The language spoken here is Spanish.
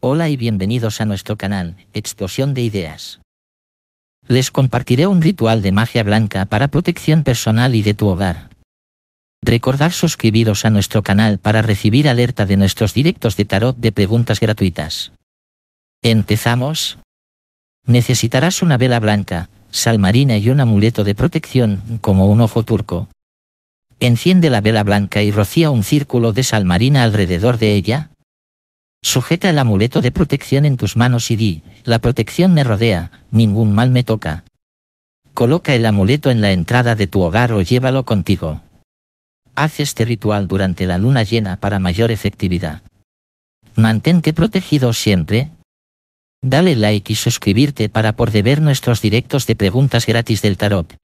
Hola y bienvenidos a nuestro canal, Explosión de Ideas. Les compartiré un ritual de magia blanca para protección personal y de tu hogar. Recordar suscribiros a nuestro canal para recibir alerta de nuestros directos de tarot de preguntas gratuitas. Empezamos. Necesitarás una vela blanca, sal marina y un amuleto de protección, como un ojo turco. Enciende la vela blanca y rocía un círculo de sal marina alrededor de ella, Sujeta el amuleto de protección en tus manos y di, la protección me rodea, ningún mal me toca. Coloca el amuleto en la entrada de tu hogar o llévalo contigo. Haz este ritual durante la luna llena para mayor efectividad. Mantente protegido siempre. Dale like y suscribirte para por deber nuestros directos de preguntas gratis del tarot.